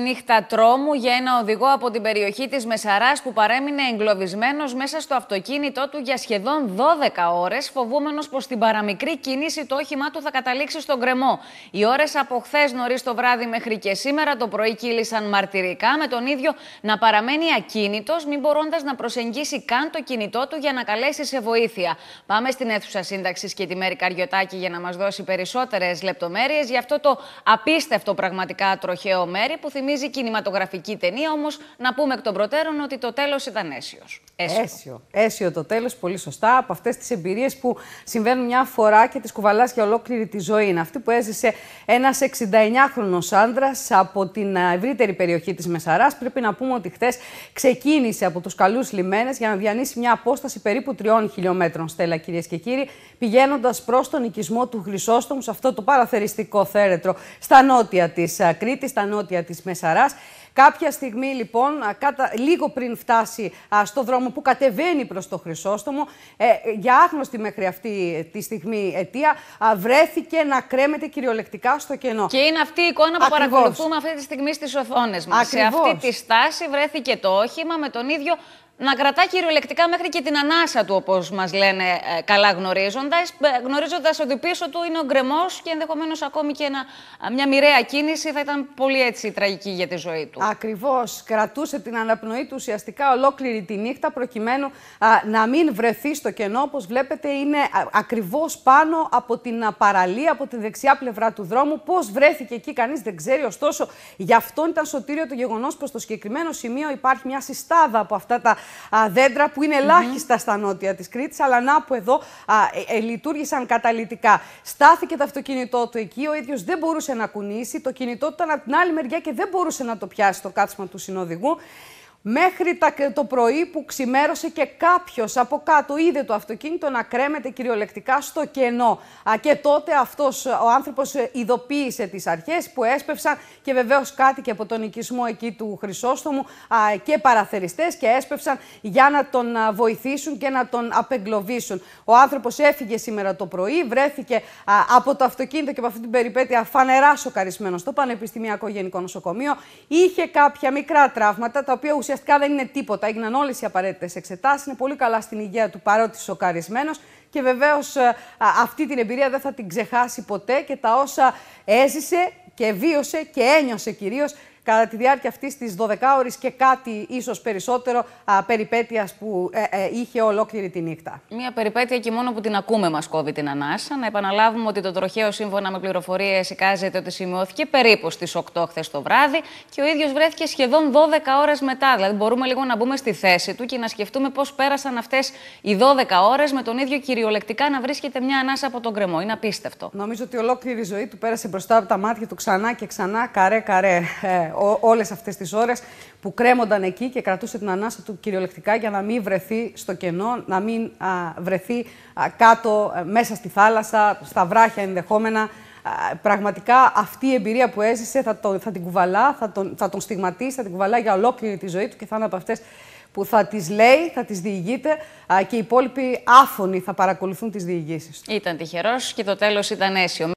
νύχτα τρόμου για ένα οδηγό από την περιοχή της Μεσαράς που παρέμεινε εγκλωβισμένος μέσα στο αυτοκίνητό του για σχεδόν 12 ώρες, φοβούμενος πως στην παραμικρή κίνηση το όχημά του θα καταλήξει στον κρεμό. Οι ώρες από χθες νωρίς το βράδυ μέχρι και σήμερα το πρωί κύλησαν μαρτυρικά, με τον ίδιο να παραμένει ακίνητος, μην μπορώντας να προσεγγίσει καν το κινητό του για να καλέσει σε βοήθεια. Πάμε στην αίθουσα σύνταξης και τη Μέρη Καριωτάκη για να μας δώσει περισσότερες λεπτομέρειες για αυτό το απίστευτο πραγματικά τροχαίο μέρη που θυμίζει θυμίζει κινηματογραφική ταινία, όμως να πούμε εκ των προτέρων ότι το τέλος ήταν αίσιος. Αίσιο. Αίσιο, το τέλος, πολύ σωστά. Από αυτές τις εμπειρίες που συμβαίνουν μια φορά και τις κουβαλάς για ολόκληρη τη ζωή. Είναι αυτή που έζησε ένας 69χρονο άντρα από την ε, ευρύτερη περιοχή της Μεσαράς. Πρέπει να πούμε ότι χθες ξεκίνησε από τους καλούς λιμένες για να διανύσει μια απόσταση περίπου 3 χιλιόμετρων, Στέλλα, κυρίες και κύριοι, πηγαίνοντας προς τον οικισμό του Χρυσόστομου, σε αυτό το παραθεριστικό θέρετρο στα νότια της ε, Κρήτη, στα νότια της Μεσαράς. Κάποια στιγμή λοιπόν, κατα... λίγο πριν φτάσει στο δρόμο που κατεβαίνει προς το Χρυσόστομο, ε, για άγνωστη μέχρι αυτή ε, τη στιγμή αιτία, βρέθηκε να κρέμεται κυριολεκτικά στο κενό. Και είναι αυτή η εικόνα που παρακολουθούμε αυτή τη στιγμή στις οθόνες μας. Σε αυτή τη στάση βρέθηκε το όχημα με τον ίδιο να κρατά κυριολεκτικά μέχρι και την ανάσα του, όπως μας λένε ε, καλά γνωρίζοντας, ε, γνωρίζοντας ότι πίσω του είναι ο γκρεμός και ενδεχομένως ακόμη και μια μοιραία κίνηση θα ήταν πολύ έτσι τραγική για τη ζωή του. Ακριβώς. Κρατούσε την αναπνοή του ουσιαστικά ολόκληρη τη νύχτα, προκειμένου να μην βρεθεί στο κενό. Όπως βλέπετε, είναι ακριβώς πάνω από την παραλία, από τη δεξιά πλευρά του δρόμου. Πώς βρέθηκε εκεί, κανείς δεν ξέρει. Ωστόσο, γι' αυτό ήταν σωτήριο το γεγονός πως στο συγκεκριμένο σημείο υπάρχει μια συστάδα από αυτά τα δέντρα που είναι ελάχιστα στα νότια της Κρήτης, αλλά να που εδώ ε, ε, λειτουργήσαν καταλητικά. Στάθηκε το αυτοκίνητό του εκεί, ο ίδιος δεν μπορούσε να κουνήσει, το κινητό του ήταν από την άλλη μεριά και δεν μπορούσε να το πιάσει το κάτσμα του συνοδηγού. Μέχρι το πρωί που ξημέρωσε και κάποιος από κάτω είδε το αυτοκίνητο να κρέμεται κυριολεκτικά στο κενό. Και τότε αυτός ο άνθρωπος ε, ειδοποίησε τις αρχές που έσπευσαν και βεβαίως κάτι και από τον οικισμό εκεί του Χρυσόστομου και παραθεριστές και έσπευσαν για να τον βοηθήσουν και να τον απεγκλωβίσουν. Ο άνθρωπος έφυγε σήμερα το πρωί, βρέθηκε από το αυτοκίνητο και από αυτή την περιπέτεια φανερά σοκαρισμένος στο Πανεπιστημιακό Γενικό Νοσοκομείο. Είχε κάποια μικρά τραύματα τα οποία ουσιαστικά δεν είναι τίποτα. Έγιναν όλες οι απαραίτητες εξετάσεις. Είναι πολύ καλά στην υγεία του παρότι σοκαρισμένος. Και βεβαίως ε, αυτή την εμπειρία δεν θα την ξεχάσει ποτέ και τα όσα έζησε και βίωσε και ένιωσε κυρίως κατά τη διάρκεια αυτής της 12ωρη και κάτι ίσως περισσότερο περιπέτειας που ε, ε, είχε ολόκληρη τη νύχτα. Μια περιπέτεια και μόνο που την ακούμε μας κόβει την ανάσα. Να επαναλάβουμε ότι το τροχαίο σύμφωνα με πληροφορίες εικάζεται ότι σημειώθηκε περίπου στις 8 χθες το βράδυ και ο ίδιος βρέθηκε σχεδόν 12 ώρες μετά. Δηλαδή, μπορούμε λίγο να μπούμε στη θέση του και να σκεφτούμε πώς πέρασαν αυτές οι 12 ώρες με τον ίδιο κυριολεκτικά να βρίσκεται μια ανάσα από τον κρεμό. Είναι απίστευτο. Νομίζω ότι ολόκληρη η ζωή του πέρασε μπροστά από τα μάτια του ξανά και ξανά, καρέ, καρέ. Ε, Όλες αυτές τις ώρες που κρέμονταν εκεί και κρατούσε την ανάσα του κυριολεκτικά για να μην βρεθεί στο κενό, να μην α, βρεθεί α, κάτω ε, μέσα στη θάλασσα, στα βράχια ενδεχόμενα. Πραγματικά αυτή η εμπειρία που έζησε θα, το, θα την κουβαλά, θα τον, θα τον στιγματίσει, θα την κουβαλά για ολόκληρη τη ζωή του και θα είναι από αυτές που θα τις λέει, θα τις διηγείται και οι υπόλοιποι άφωνοι θα παρακολουθούν τις διηγήσεις Ήταν τυχερός και το τέλος ήταν αίσιο.